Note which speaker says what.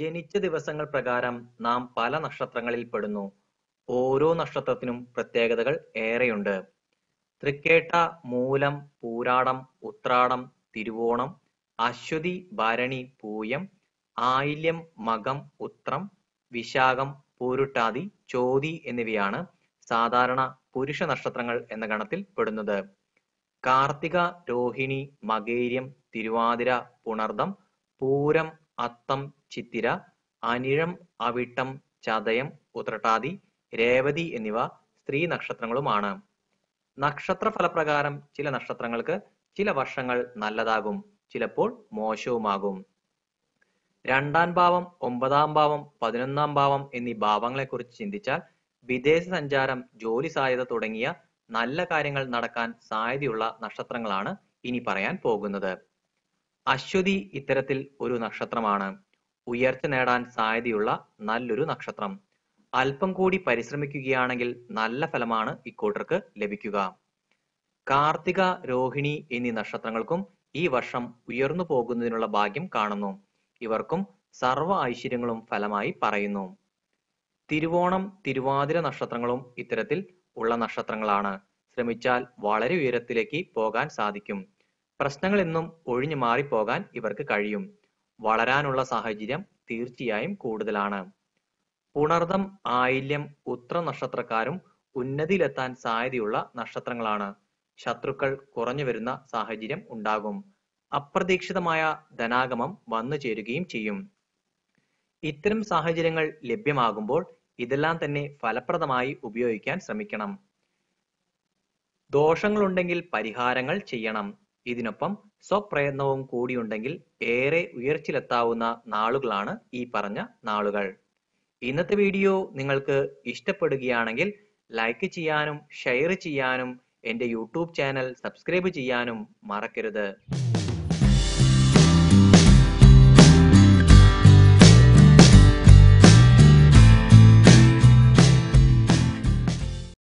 Speaker 1: ജനിച്ച ദിവസങ്ങൾ പ്രകാരം നാം പല നക്ഷത്രങ്ങളിൽ പെടുന്നു ഓരോ നക്ഷത്രത്തിനും പ്രത്യേകതകൾ ഏറെയുണ്ട് തൃക്കേട്ട മൂലം പൂരാടം ഉത്രാടം തിരുവോണം അശ്വതി ഭരണി പൂയം ആയില്യം മകം ഉത്രം വിശാഖം പൂരുട്ടാതി ചോതി എന്നിവയാണ് സാധാരണ പുരുഷ നക്ഷത്രങ്ങൾ എന്ന ഗണത്തിൽ പെടുന്നത് കാർത്തിക രോഹിണി മകേര്യം തിരുവാതിര പുണർദം പൂരം അത്തം ചിത്തിര, അനിഴം അവിട്ടം ചതയം ഉത്രട്ടാതി രേവതി എന്നിവ സ്ത്രീ നക്ഷത്രങ്ങളുമാണ് നക്ഷത്ര ഫലപ്രകാരം ചില നക്ഷത്രങ്ങൾക്ക് ചില വർഷങ്ങൾ നല്ലതാകും ചിലപ്പോൾ മോശവുമാകും. രണ്ടാം ഭാവം ഒമ്പതാം ഭാവം പതിനൊന്നാം ഭാവം എന്നീ ഭാവങ്ങളെക്കുറിച്ച് ചിന്തിച്ചാൽ വിദേശ സഞ്ചാരം ജോലി സാധ്യത തുടങ്ങിയ നല്ല കാര്യങ്ങൾ നടക്കാൻ സാധ്യതയുള്ള നക്ഷത്രങ്ങളാണ് ഇനി പറയാൻ പോകുന്നത്. അശ്വതി ഇത്തരത്തിൽ ഒരു നക്ഷത്രമാണ് ഉയർച്ച നേടാൻ സാധ്യതയുള്ള നല്ലൊരു നക്ഷത്രം അല്പം കൂടി പരിശ്രമിക്കുകയാണെങ്കിൽ നല്ല ഫലമാണ് ഇക്കൂട്ടർക്ക് ലഭിക്കുക കാർത്തിക രോഹിണി എന്നീ നക്ഷത്രങ്ങൾക്കും ഈ വർഷം ഉയർന്നു പോകുന്നതിനുള്ള ഭാഗ്യം കാണുന്നു ഇവർക്കും സർവ ഐശ്വര്യങ്ങളും ഫലമായി പറയുന്നു തിരുവോണം തിരുവാതിര നക്ഷത്രങ്ങളും ഇത്തരത്തിൽ ഉള്ള നക്ഷത്രങ്ങളാണ് ശ്രമിച്ചാൽ വളരെ ഉയരത്തിലേക്ക് പോകാൻ സാധിക്കും പ്രശ്നങ്ങളെന്നും ഒഴിഞ്ഞു മാറിപ്പോകാൻ ഇവർക്ക് കഴിയും വളരാനുള്ള സാഹചര്യം തീർച്ചയായും കൂടുതലാണ്. പുണർദം ആയില്യം ഉത്ര നക്ഷത്രക്കാരും ഉന്നതിയിലെത്താൻ സാധ്യതയുള്ള നക്ഷത്രങ്ങളാണ്. ശത്രുക്കൾ കുറഞ്ഞു വരുന്ന സാഹചര്യം ഉണ്ടാകും. അപ്രതീക്ഷിതമായ ധനാഗമം വന്നു ചേരുകയും ചെയ്യും. ഇത്തരം സാഹചര്യങ്ങൾ ലഭ്യമാകുമ്പോൾ ഇതെല്ലാം തന്നെ ഫലപ്രദമായി ഉപയോഗിക്കാൻ ശ്രമിക്കണം. ദോഷങ്ങളുണ്ടെങ്കിൽ പരിഹാരങ്ങൾ ചെയ്യണം ഇതിനൊപ്പം സ്വപ്രയത്നവും കൂടിയുണ്ടെങ്കിൽ ഏറെ ഉയർച്ചിലെത്താവുന്ന നാളുകളാണ് ഈ പറഞ്ഞ നാളുകൾ ഇന്നത്തെ വീഡിയോ നിങ്ങൾക്ക് ഇഷ്ടപ്പെടുകയാണെങ്കിൽ ലൈക്ക് ചെയ്യാനും ഷെയർ ചെയ്യാനും എൻ്റെ യൂട്യൂബ് ചാനൽ സബ്സ്ക്രൈബ് ചെയ്യാനും മറക്കരുത്